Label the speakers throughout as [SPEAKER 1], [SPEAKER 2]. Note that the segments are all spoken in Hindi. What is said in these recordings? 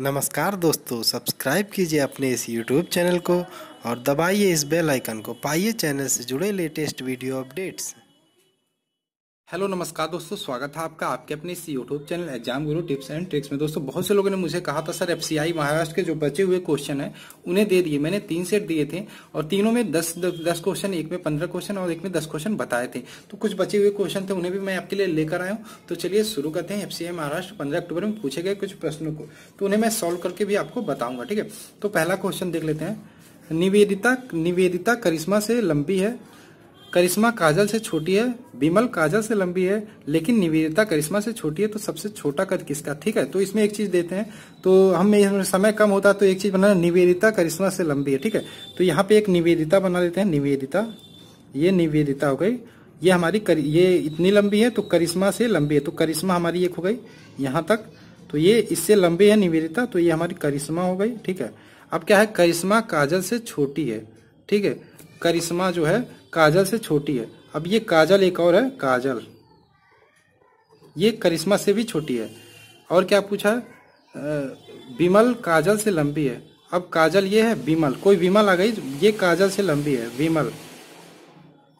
[SPEAKER 1] नमस्कार दोस्तों सब्सक्राइब कीजिए अपने इस यूट्यूब चैनल को और दबाइए इस बेल आइकन को पाइए चैनल से जुड़े लेटेस्ट वीडियो अपडेट्स हेलो नमस्कार दोस्तों स्वागत है आपका आपके अपने इस YouTube channel exam Guru tips and tricks में दोस्तों बहुत से लोगों ने मुझे कहा था सर एफसीआई महाराष्ट्र के जो बचे हुए क्वेश्चन है उन्हें दे दिए मैंने तीन सेट दिए थे और तीनों में दस दस क्वेश्चन एक में पंद्रह क्वेश्चन और एक में दस क्वेश्चन बताए थे तो कुछ बचे हुए क्वेश्चन थे उन्हें भी मैं आपके लिए लेकर आया हूँ तो चलिए शुरू करते हैं एफ महाराष्ट्र पंद्रह अक्टूबर में पूछे गए कुछ प्रश्नों को तो उन्हें मैं सोल्व करके भी आपको बताऊंगा ठीक है तो पहला क्वेश्चन देख लेते हैं निवेदिता निवेदिता करिश्मा से लंबी है करिश्मा काजल से छोटी है विमल काजल से लंबी है लेकिन निवेदिता करिश्मा से छोटी है तो सबसे छोटा कद किसका ठीक है तो इसमें एक चीज देते हैं तो हम समय कम होता तो एक चीज बना निवेदिता करिश्मा से लंबी है ठीक है तो यहाँ पे एक निवेदिता बना लेते हैं निवेदिता ये निवेदिता हो गई ये हमारी कर, ये इतनी लंबी है तो करिश्मा से लंबी है तो करिश्मा हमारी एक हो गई यहाँ तक तो ये इससे लंबी है निवेदिता तो ये हमारी करिश्मा हो गई ठीक है अब क्या है करिश्मा काजल से छोटी है ठीक है करिश्मा जो है काजल से छोटी है अब ये काजल एक और है काजल ये करिश्मा से भी छोटी है और क्या पूछा विमल काजल से लंबी है अब काजल ये है विमल कोई विमल आ गई ये काजल से लंबी है विमल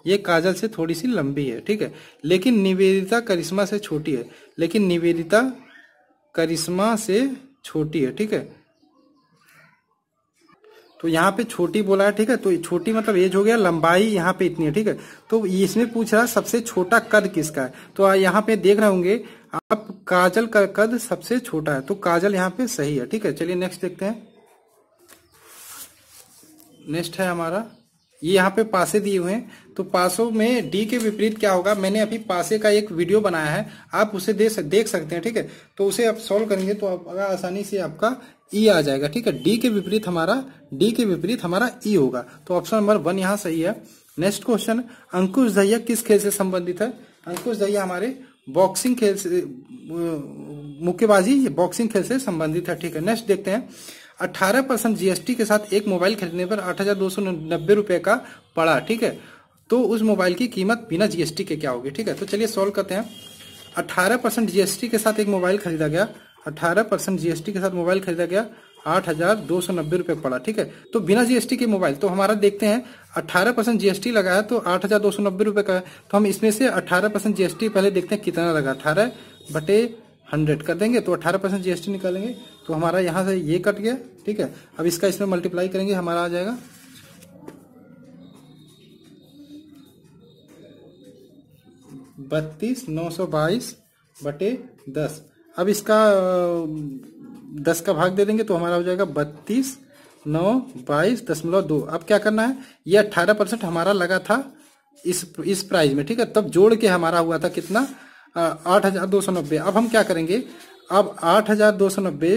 [SPEAKER 1] ये काजल से थोड़ी सी लंबी है ठीक है लेकिन निवेदिता करिश्मा से छोटी है लेकिन निवेदिता करिश्मा से छोटी है ठीक है तो यहाँ पे छोटी बोला है ठीक है तो छोटी मतलब एज हो गया लंबाई यहाँ पे इतनी है ठीक है तो इसमें पूछ रहा है सबसे छोटा कद किसका है तो यहाँ पे देख रहे होंगे आप काजल का कद सबसे छोटा है तो काजल यहाँ पे सही है ठीक है चलिए नेक्स्ट देखते हैं नेक्स्ट है हमारा ये यहाँ पे पासे दिए हुए हैं तो पासों में डी के विपरीत क्या होगा मैंने अभी पासे का एक वीडियो बनाया है आप उसे देख सकते हैं ठीक है तो उसे आप सॉल्व करेंगे तो आप अगर आसानी से आपका ई e आ जाएगा ठीक है डी के विपरीत हमारा डी के विपरीत हमारा ई e होगा तो ऑप्शन नंबर वन यहाँ सही है नेक्स्ट क्वेश्चन अंकुश दहिया किस खेल से संबंधित है अंकुश दहिया हमारे बॉक्सिंग खेल से मुक्केबाजी बॉक्सिंग खेल से संबंधित है ठीक है नेक्स्ट देखते हैं 18 परसेंट जीएसटी के साथ एक मोबाइल खरीदने पर आठ हजार रुपए का पड़ा ठीक है तो उस मोबाइल की कीमत बिना जीएसटी के क्या होगी ठीक है तो चलिए सोल्व करते हैं अठारह परसेंट जीएसटी के साथ एक मोबाइल खरीदा गया अठारह परसेंट जीएसटी के साथ मोबाइल खरीदा गया आठ हजार दो सौ नब्बे रुपये पड़ा ठीक है तो बिना जीएसटी के मोबाइल तो हमारा देखते हैं अठारह परसेंट जीएसटी लगा है तो आठ हजार दो सौ नब्बे रुपए का है तो हम इसमें से अठारह परसेंट जीएसटी पहले देखते हैं कितना लगा अठारह बटे हंड्रेड कर देंगे तो अठारह परसेंट जीएसटी निकालेंगे तो हमारा यहाँ से ये कट गया ठीक है अब इसका इसमें मल्टीप्लाई करेंगे हमारा आ जाएगा बत्तीस नौ सौ बाईस बटे दस अब इसका दस का भाग दे देंगे तो हमारा हो जाएगा बत्तीस नौ बाईस दशमलव दो अब क्या करना है ये अट्ठारह परसेंट हमारा लगा था इस इस प्राइस में ठीक है तब जोड़ के हमारा हुआ था कितना आठ हजार दो सौ नब्बे अब हम क्या करेंगे अब आठ हजार दो सौ नब्बे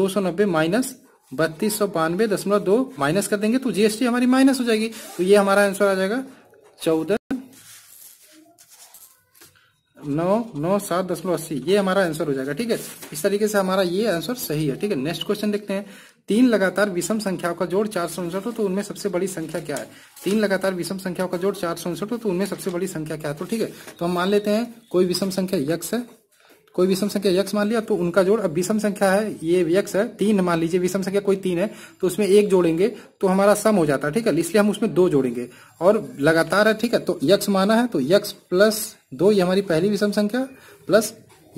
[SPEAKER 1] दो सौ नब्बे माइनस बत्तीस सौ बानवे दशमलव दो माइनस कर देंगे तो जीएसटी हमारी माइनस हो जाएगी तो ये हमारा आंसर आ जाएगा चौदह नौ नौ सात दशमलव अस्सी ये हमारा आंसर हो जाएगा ठीक है इस तरीके से हमारा ये आंसर सही है ठीक है नेक्स्ट क्वेश्चन देखते हैं तीन लगातार विषम संख्याओं का जोड़ चार सौ उनसठ हो तो उनमें सबसे बड़ी संख्या क्या है तीन लगातार विषम संख्याओं का जोड़ चार सौ उनसठ हो तो उनमें सबसे बड़ी संख्या क्या है तो ठीक है तो हम मान लेते हैं कोई विषम संख्या यक्स है कोई विषम संख्या यक्ष मान लिया तो उनका जोड़ अब विषम संख्या है ये यक्ष है तीन मान लीजिए विषम संख्या कोई तीन है तो उसमें एक जोड़ेंगे तो हमारा सम हो जाता है ठीक है इसलिए हम उसमें दो जोड़ेंगे और लगातार है ठीक है तो यक्ष माना है तो यक्ष प्लस दो ये हमारी पहली विषम संख्या प्लस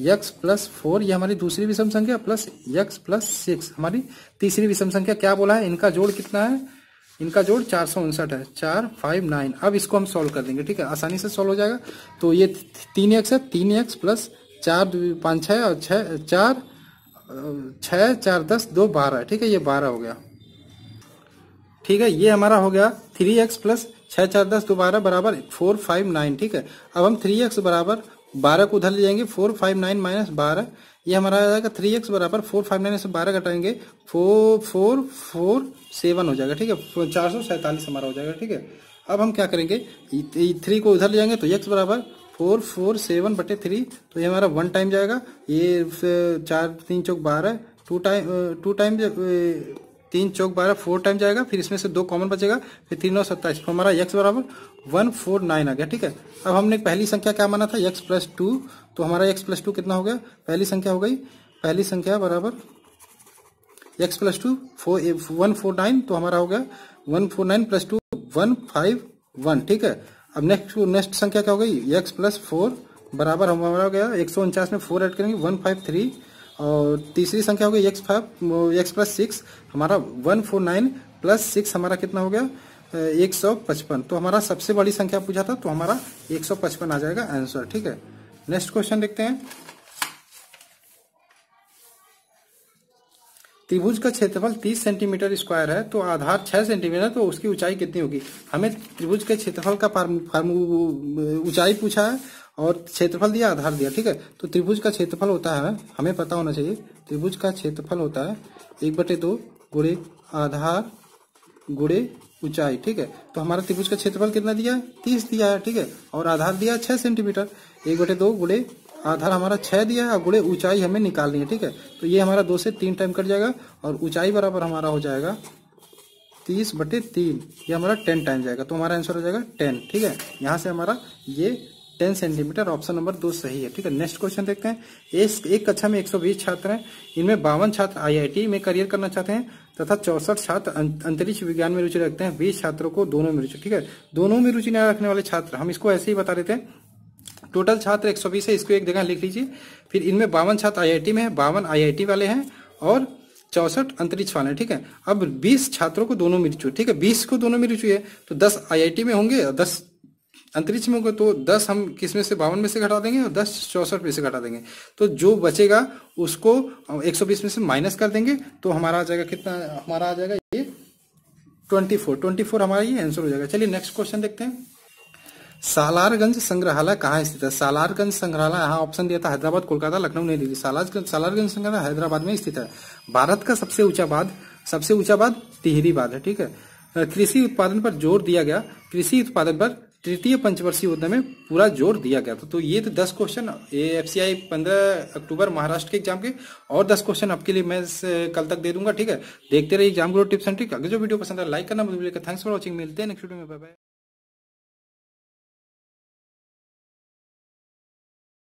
[SPEAKER 1] यक्स प्लस फोर ये हमारी दूसरी विषम संख्या प्लस यक्स प्लस सिक्स हमारी तीसरी विषम संख्या क्या बोला है इनका जोड़ कितना है इनका जोड़ चार सौ उनसठ है चार फाइव नाइन अब इसको हम सॉल्व कर देंगे ठीक है आसानी से सॉल्व हो जाएगा तो ये तीन एक्स है तीन एक्स प्लस चार दो पाँच छः और छः चार छः चार दस दो बारह ठीक है ये बारह हो गया ठीक है ये हमारा हो गया थ्री एक्स प्लस छः चार दस दो बारह बराबर फोर फाइव नाइन ठीक है अब हम थ्री एक्स बराबर बारह को उधर ले जाएंगे फोर फाइव नाइन माइनस बारह ये हमारा आ जाएगा थ्री एक्स बराबर फोर फाइव नाइन से बारह घटाएंगे फोर फोर फोर सेवन हो जाएगा ठीक है चार सौ सैंतालीस हमारा हो जाएगा ठीक है अब हम क्या करेंगे थ्री को उधर ले जाएंगे तो एक्स बराबर फोर फोर सेवन बटे थ्री तो ये हमारा वन टाइम जाएगा ये चार तीन चौक बारह टू टाइम टू टाइम तीन चौक बारह फोर टाइम जाएगा फिर इसमें से दो कॉमन बचेगा फिर तीन नौ सत्ताईस तो हमारा यक्स बराबर वन फोर नाइन आ गया ठीक है अब हमने पहली संख्या क्या माना था यक्स प्लस टू तो हमारा यक्स प्लस टू कितना हो गया पहली संख्या हो गई पहली संख्या बराबर X plus two four one four nine तो हमारा हो गया one four nine plus two one five one ठीक है अब नेक्स्ट नेक्स्ट संख्या क्या हो गई एक्स प्लस फोर बराबर हमारा हो गया एक सौ उनचास में फोर ऐड करेंगे वन फाइव थ्री और तीसरी संख्या हो गई X five X plus six हमारा one four nine plus six हमारा कितना हो गया एक सौ पचपन तो हमारा सबसे बड़ी संख्या पूछा था तो हमारा एक सौ पचपन आ जाएगा आंसर ठीक है नेक्स्ट क्वेश्चन देखते हैं त्रिभुज का क्षेत्रफल 30 सेंटीमीटर स्क्वायर है तो आधार 6 सेंटीमीटर तो उसकी ऊंचाई कितनी होगी हमें त्रिभुज के क्षेत्रफल का ऊंचाई पूछा है और क्षेत्रफल दिया आधार दिया ठीक है तो त्रिभुज का क्षेत्रफल होता है हमें पता होना चाहिए त्रिभुज का क्षेत्रफल होता है एक बटे दो गुड़े आधार गुड़े ऊंचाई ठीक है तो हमारा त्रिभुज का क्षेत्रफल कितना दिया है तीस दिया है ठीक है और आधार दिया है छह सेंटीमीटर एक बटे दो गुड़े आधार हमारा छः दिया है और गुड़े ऊंचाई हमें निकालनी है ठीक है तो ये हमारा दो से तीन टाइम कट जाएगा और ऊंचाई बराबर हमारा हो जाएगा तीस बटे तीन ये हमारा टेन टाइम जाएगा तो हमारा आंसर हो जाएगा टेन ठीक है यहाँ से हमारा ये टेन सेंटीमीटर ऑप्शन नंबर दो सही है ठीक है नेक्स्ट क्वेश्चन देखते हैं इस एक कक्षा में एक छात्र हैं इनमें बावन छात्र आई में करियर करना चाहते हैं तथा चौसठ छात्र अं, अंतरिक्ष विज्ञान में रुचि रखते हैं बीस छात्रों को दोनों में रुचि ठीक है दोनों में रुचि न रखने वाले छात्र हम इसको ऐसे ही बता देते हैं टोटल छात्र एक सौ बीस है इसको एक जगह लिख लीजिए फिर इनमें बावन छात्र आईआईटी में है बावन आईआईटी वाले हैं और चौसठ अंतरिक्ष वाले ठीक है अब बीस छात्रों को दोनों मिर्चु ठीक है बीस को दोनों मिर्चु है तो आई टी में होंगे और अंतरिक्ष में होंगे तो दस हम किस में से बावन में से घटा देंगे और दस चौसठ में से घटा देंगे तो जो बचेगा उसको बीस में से माइनस कर देंगे तो हमारा आ जाएगा कितना हमारा आ जाएगा ये 24 24 हमारा ये आंसर हो जाएगा चलिए नेक्स्ट क्वेश्चन देखते हैं सालारगंज संग्रहालय कहाँ स्थित है सालारगंज संग्रहालय यहाँ ऑप्शन दिया था हैदराबाद कोलकाता लखनऊ नई दिल्ली सालारगंज सालारगंज संग्रहालय हैदराबाद में स्थित है भारत का सबसे ऊंचा बाद सबसे ऊंचा बाद टिहरी बाद है ठीक है कृषि उत्पादन पर जोर दिया गया कृषि उत्पादन पर तृतीय पंचवर्षीय योजना में पूरा जोर दिया गया था तो ये तो दस क्वेश्चन एफ सी आई पंद्रह अक्टूबर महाराष्ट्र के एग्जाम के और दस क्वेश्चन आपके लिए मैं कल तक दे दूंगा ठीक है देखते रहिए exam grow tips and trick अगर जो वीडियो पसंद है लाइक करना मुझे थैंक्स फॉर वॉचिंग मिलते हैं नेक्स्ट वीडियो में बाय बाय